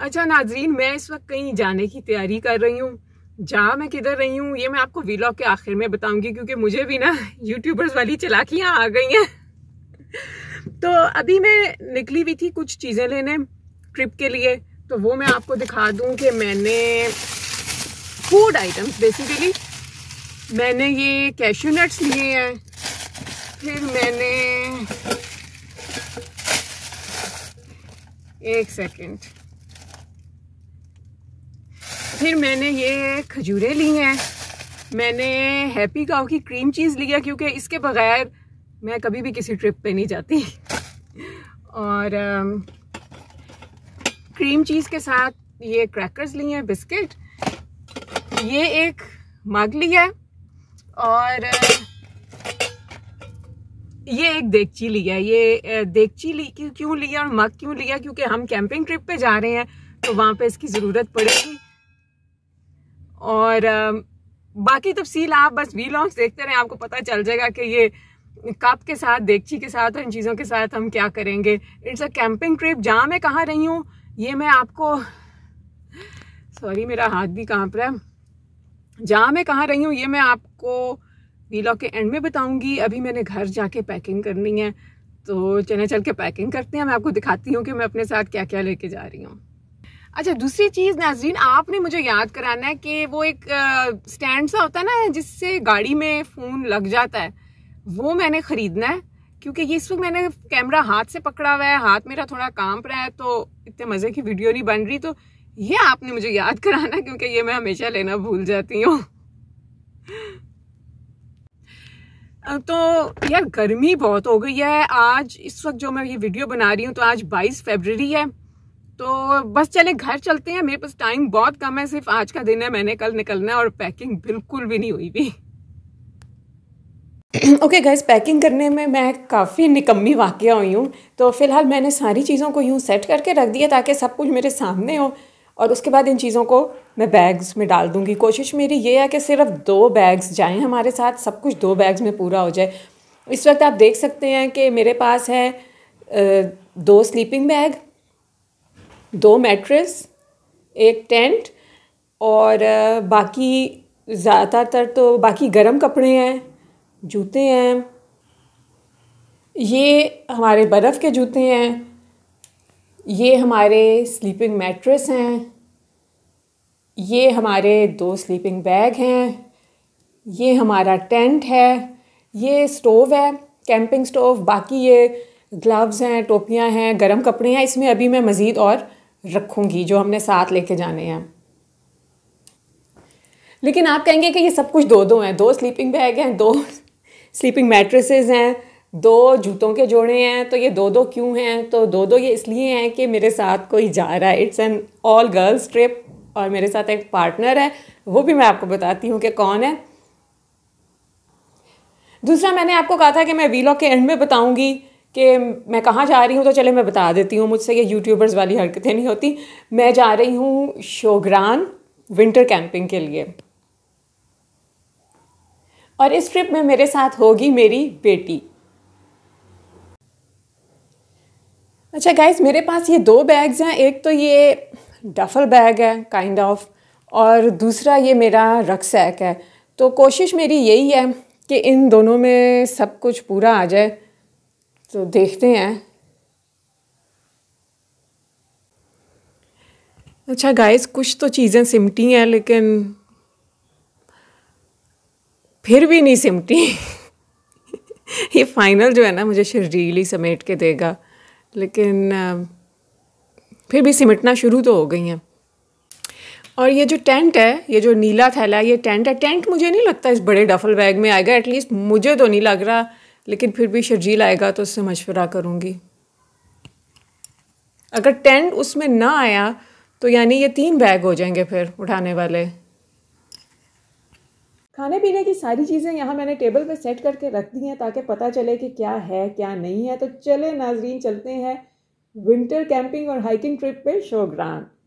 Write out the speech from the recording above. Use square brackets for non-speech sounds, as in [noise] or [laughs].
अच्छा नाजरीन मैं इस वक्त कहीं जाने की तैयारी कर रही हूँ जहाँ मैं किधर रही हूँ ये मैं आपको वीलॉग के आखिर में बताऊंगी क्योंकि मुझे भी ना यूट्यूबर्स वाली चलाकियाँ आ गई हैं तो अभी मैं निकली हुई थी कुछ चीज़ें लेने ट्रिप के लिए तो वो मैं आपको दिखा दूँ कि मैंने फूड आइटम्स बेसिकली मैंने ये कैशू नट्स लिए हैं फिर मैंने एक सेकेंड फिर मैंने ये खजूरें ली हैं मैंने हैप्पी काव की क्रीम चीज़ लिया क्योंकि इसके बगैर मैं कभी भी किसी ट्रिप पे नहीं जाती और क्रीम um, चीज़ के साथ ये क्रैकर्स लिए हैं बिस्किट ये एक मग लिया और ये एक देगची लिया ये देगची ली क्यों लिया और मग क्यों लिया क्योंकि हम कैंपिंग ट्रिप पे जा रहे हैं तो वहाँ पे इसकी ज़रूरत पड़ेगी और बाकी तफसील तो आप बस वी लॉन्च देखते रहें आपको पता चल जाएगा कि ये कप के साथ देगची के साथ और इन चीज़ों के साथ हम क्या करेंगे इट्स अ कैंपिंग ट्रिप जहाँ मैं कहाँ रही हूँ ये मैं आपको सॉरी मेरा हाथ भी कहाँ रहा है जहाँ मैं कहाँ रही हूँ ये मैं आपको वीलॉग के एंड में बताऊँगी अभी मैंने घर जाके पैकिंग करनी है तो चले चल के पैकिंग करते हैं मैं आपको दिखाती हूँ कि मैं अपने साथ क्या क्या लेके जा रही हूँ अच्छा दूसरी चीज़ नाजरीन आपने मुझे याद कराना है कि वो एक स्टैंड सा होता है ना जिससे गाड़ी में फ़ोन लग जाता है वो मैंने ख़रीदना है क्योंकि ये इस वक्त मैंने कैमरा हाथ से पकड़ा हुआ है हाथ मेरा थोड़ा कांप रहा है तो इतने मज़े की वीडियो नहीं बन रही तो ये आपने मुझे याद कराना क्योंकि ये मैं हमेशा लेना भूल जाती हूँ तो यार गर्मी बहुत हो गई है आज इस वक्त जो मैं ये वीडियो बना रही हूँ तो आज 22 फरवरी है तो बस चले घर चलते हैं मेरे पास टाइम बहुत कम है सिर्फ आज का दिन है मैंने कल निकलना है और पैकिंग बिल्कुल भी नहीं हुई भी ओके गैस पैकिंग करने में मैं काफ़ी निकम्मी वाक़ हुई हूँ तो फ़िलहाल मैंने सारी चीज़ों को यूँ सेट करके रख दिया ताकि सब कुछ मेरे सामने हो और उसके बाद इन चीज़ों को मैं बैग्स में डाल दूँगी कोशिश मेरी ये है कि सिर्फ दो बैग्स जाएँ हमारे साथ सब कुछ दो बैग्स में पूरा हो जाए इस वक्त आप देख सकते हैं कि मेरे पास है दो स्लीपिंग बैग दो मैट्रेस एक टेंट और बाकी ज़्यादातर तो बाकी गर्म कपड़े हैं जूते हैं ये हमारे बर्फ़ के जूते हैं ये हमारे स्लीपिंग मैट्रेस हैं ये हमारे दो स्लीपिंग बैग हैं ये हमारा टेंट है ये स्टोव है कैंपिंग स्टोव बाकी ये ग्लव्स हैं टोपियां हैं गर्म कपड़े हैं इसमें अभी मैं मज़ीद और रखूंगी जो हमने साथ लेके जाने हैं लेकिन आप कहेंगे कि ये सब कुछ दो दो हैं दो स्लीपिंग बैग हैं दो स्लीपिंग मैट्रेसेस हैं दो जूतों के जोड़े हैं तो ये दो दो क्यों हैं तो दो दो ये इसलिए हैं कि मेरे साथ कोई जा रहा है it's an all girls trip और मेरे साथ एक पार्टनर है वो भी मैं आपको बताती हूँ कि कौन है दूसरा मैंने आपको कहा था कि मैं वीलॉग के एंड में बताऊँगी कि मैं कहाँ जा रही हूँ तो चले मैं बता देती हूँ मुझसे ये यूट्यूबर्स वाली हरकतें नहीं होती मैं जा रही हूँ शोगरान विंटर कैंपिंग के लिए और इस ट्रिप में मेरे साथ होगी मेरी बेटी अच्छा गाइस मेरे पास ये दो बैग्स हैं एक तो ये डफल बैग है काइंड kind ऑफ of, और दूसरा ये मेरा रक्सैक है तो कोशिश मेरी यही है कि इन दोनों में सब कुछ पूरा आ जाए तो देखते हैं अच्छा गाइस कुछ तो चीज़ें सिमटी हैं लेकिन फिर भी नहीं सिमटी [laughs] ये फाइनल जो है ना मुझे शरीली समेट के देगा लेकिन फिर भी सिमटना शुरू तो हो गई हैं और ये जो टेंट है ये जो नीला थैला ये टेंट है टेंट मुझे नहीं लगता इस बड़े डफल बैग में आएगा एटलीस्ट मुझे तो नहीं लग रहा लेकिन फिर भी शर्जील आएगा तो उससे मशवरा करूँगी अगर टेंट उसमें ना आया तो यानी ये तीन बैग हो जाएंगे फिर उठाने वाले खाने पीने की सारी चीज़ें यहाँ मैंने टेबल पे सेट करके रख दी हैं ताकि पता चले कि क्या है क्या नहीं है तो चले नाजरीन चलते हैं विंटर कैंपिंग और हाइकिंग ट्रिप पे शोग्रान